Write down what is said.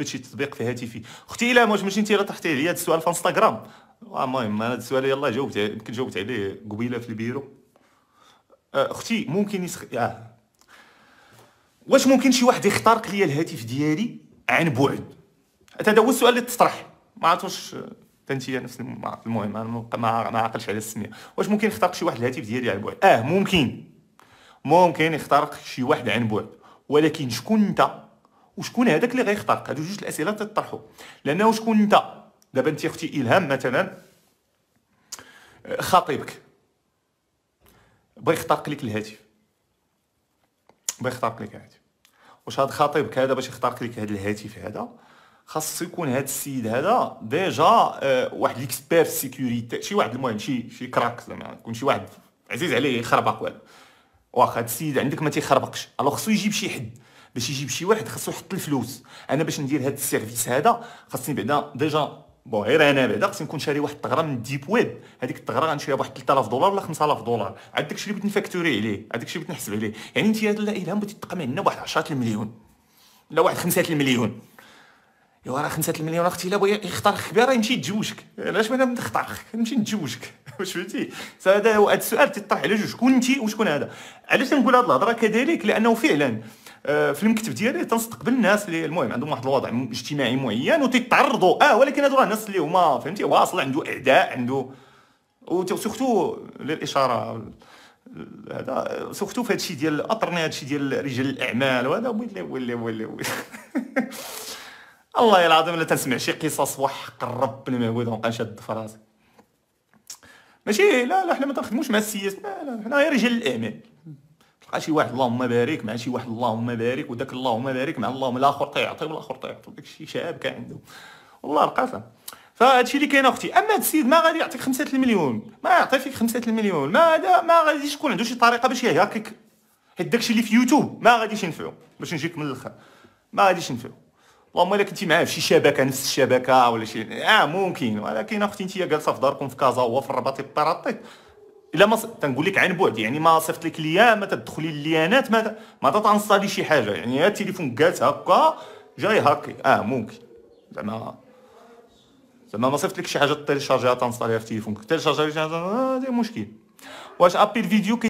باش تطبيق في هاتفي اختي الا واش ماشي انت اللي طرحتي عليا هذا السؤال في انستغرام المهم انا هذا السؤال يلاه جاوبت يمكن جاوبت عليه قبيله في البيرو اختي أه، ممكن يسخ... آه. واش ممكن شي واحد يخترق لي الهاتف ديالي عن بعد هذا هو السؤال اللي تطرح ما عرفتوش أه، انت تنتيا نفس المهم انا ما ما على السميه واش ممكن يخترق شي واحد الهاتف ديالي عن بعد اه ممكن ممكن يخترق شي واحد عن بعد ولكن شكون انت وشكون هذاك اللي غيخترق هادو جوج الاسئله تطرحوا لانه شكون انت دابا انت اختي الهام مثلا آه، خطيبك بغى يخترق لك الهاتف بغى يخترق لك الهاتف واش هذا خطيبك هذا باش يخترق لك هذا الهاتف هذا خاص يكون هاد السيد هذا ديجا اه واحد ليكسبير سيكوريتي شي واحد المهم شي شي كراك زعما يكون شي واحد عزيز عليه يخربق والو واخا هاد السيد عندك ما تيخربقش الو خصو يجيب شي حد باش يجيب شي واحد خاصو يحط الفلوس انا باش ندير هاد السيرفيس هذا خاصني بعدا ديجا بون غير انا بعدا خصني نكون شاري واحد الطغره من الديب ويب هذيك الطغره غنشريها بواحد 3000 دولار ولا 5000 دولار عاد داكشي اللي بغيت نفاكتوري عليه عاد داكشي اللي بغيت نحسب عليه يعني انت لا الالهام بغيتي تقام عندنا بواحد 10 المليون لا واحد 5 المليون ايوا راه 5 المليون اختي لا بغى يختار راه يمشي يتزوجك علاش ما نختارك نمشي نتزوجك واش فهمتي هذا هو هذا السؤال تيطرح على جوج شكون انت وشكون هذا علاش نقول هذه الهضره كذلك لانه فعلا آه، في المكتب ديالي تنستقبل الناس اللي المهم عندهم واحد الوضع اجتماعي معين وتيتعرضوا اه ولكن هادو الناس اللي هما فهمتي واصل عنده اعداء عنده وسختو للاشاره هذا سختو في هادشي ديال اطرني هادشي ديال رجال الاعمال وهذا ويلي ويلي ويلي, ويلي. الله العظيم لا تنسمع شي قصص وحق الرب المعبود ونبقى شاد في راسي ماشي لا لا حنا ما تنخدموش مع السياسه لا لا حنا غير رجال الاعمال بقى شي واحد اللهم بارك مع شي واحد اللهم بارك وداك اللهم بارك مع اللهم الاخر تيعطي طيب، والاخر تيعطي طيب، داكشي شاب كان عنده والله القسم فهادشي اللي كاين اختي اما هاد السيد ما غادي يعطيك خمسة المليون ما يعطي فيك خمسة المليون ما هذا ما غاديش تكون عنده شي طريقه باش يهاكك حيت داكشي اللي في يوتيوب ما غاديش ينفعو باش نجيك من الاخر ما غاديش ينفعو اللهم الا كنتي معاه في شي شبكه نفس الشبكه ولا شي اه ممكن ولكن اختي انت جالسه في داركم في كازا هو في الرباط الطراطيط الا ما تنقول لك عن بعد يعني ما صيفط لك ليا ما تدخلي الليانات ما ما تنصالي شي حاجه يعني يا التليفون كات هكا جاي هاكي اه ممكن زعما زعما ما صيفط لك شي حاجه تيليشارجيها تنصاليها في التليفون تيليشارجيها شي حاجه هذا آه مشكل واش ابي الفيديو كي